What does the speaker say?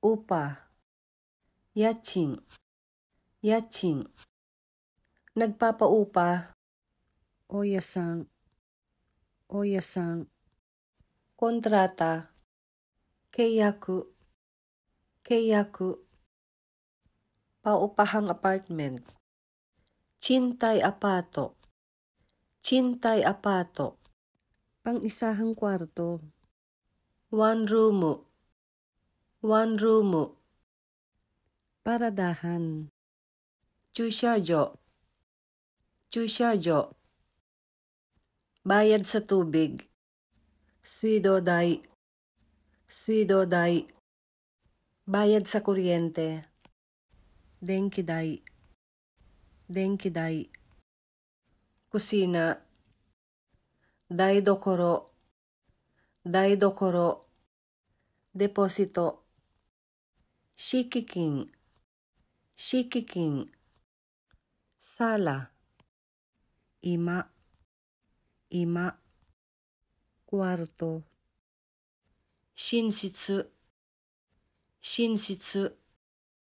upa, yaching, yaching, nagpapaupa, oyasang, oyasang, kontrata, keiyaku, keiyaku, paupahang apartment, chintay apato, chintay apato, pang isahang kwarto, one room, room. Paradahan. ワンルームパダハン駐車場駐車場 bayad sa tubig swido dai bayad sa kuryente denki dai denki Daidokoro. kusina Deposito. Shikikin Shikikin Sala Ima Ima Cuarto 寝室寝室